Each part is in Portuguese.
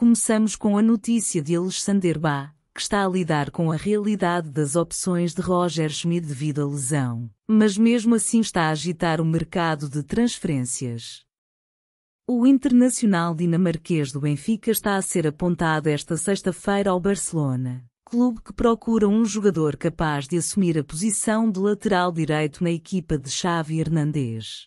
Começamos com a notícia de Alexander Ba, que está a lidar com a realidade das opções de Roger Schmidt devido à lesão, mas mesmo assim está a agitar o mercado de transferências. O internacional dinamarquês do Benfica está a ser apontado esta sexta-feira ao Barcelona, clube que procura um jogador capaz de assumir a posição de lateral direito na equipa de Xavi Hernandez.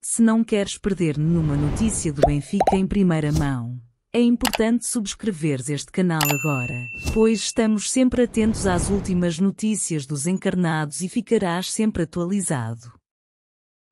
Se não queres perder nenhuma notícia do Benfica em primeira mão, é importante subscreveres este canal agora, pois estamos sempre atentos às últimas notícias dos encarnados e ficarás sempre atualizado.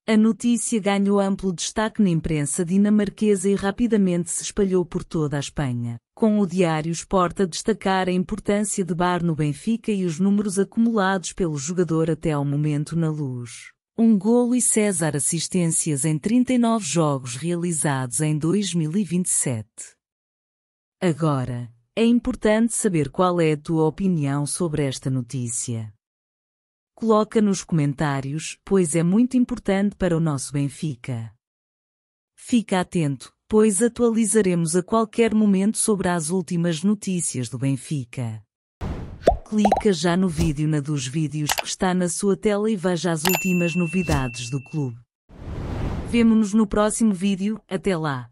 A notícia ganhou amplo destaque na imprensa dinamarquesa e rapidamente se espalhou por toda a Espanha, com o diário Sport a destacar a importância de Bar no Benfica e os números acumulados pelo jogador até ao momento na luz um golo e César assistências em 39 jogos realizados em 2027. Agora, é importante saber qual é a tua opinião sobre esta notícia. Coloca nos comentários, pois é muito importante para o nosso Benfica. Fica atento, pois atualizaremos a qualquer momento sobre as últimas notícias do Benfica. Clica já no vídeo na dos vídeos que está na sua tela e veja as últimas novidades do clube. Vemo-nos no próximo vídeo, até lá!